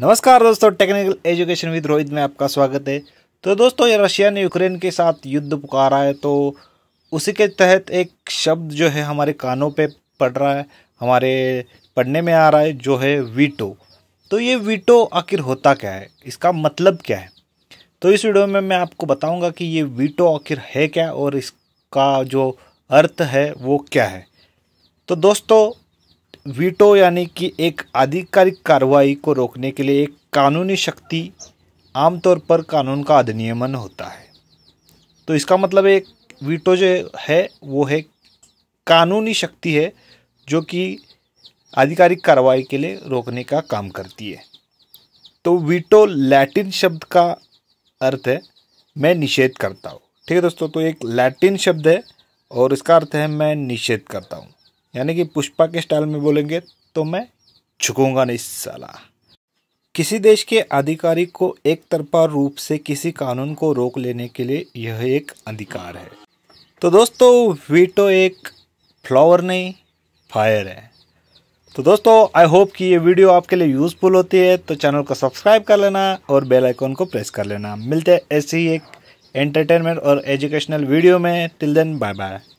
नमस्कार दोस्तों technical education with Rohit में आपका स्वागत है तो दोस्तों ये रशिया ने यूक्रेन के साथ युद्ध पुकारा है तो उसी के तहत एक शब्द जो है हमारे कानों पे पड़ रहा है हमारे पढ़ने में आ रहा है जो है वीटो तो ये वीटो आखिर होता क्या है इसका मतलब क्या है तो इस वीडियो में मैं आपको बताऊँगा कि ये वीटो आखिर है क्या और इसका जो अर्थ है वो क्या है तो दोस्तों वीटो यानी कि एक आधिकारिक कार्रवाई को रोकने के लिए एक कानूनी शक्ति आमतौर पर कानून का अधिनियमन होता है तो इसका मतलब एक वीटो जो है वो है कानूनी शक्ति है जो कि आधिकारिक कार्रवाई के लिए रोकने का काम करती है तो वीटो लैटिन शब्द का अर्थ है मैं निषेध करता हूँ ठीक है दोस्तों तो एक लैटिन शब्द है और इसका अर्थ है मैं निषेध करता हूँ यानी कि पुष्पा के स्टाइल में बोलेंगे तो मैं झुकूंगा नहीं साला किसी देश के अधिकारी को एक तरफा रूप से किसी कानून को रोक लेने के लिए यह एक अधिकार है तो दोस्तों वीटो एक फ्लावर नहीं फायर है तो दोस्तों आई होप कि ये वीडियो आपके लिए यूज़फुल होती है तो चैनल को सब्सक्राइब कर लेना और बेल आइकॉन को प्रेस कर लेना मिलते हैं ऐसे ही एक एंटरटेनमेंट और एजुकेशनल वीडियो में टिल देन बाय बाय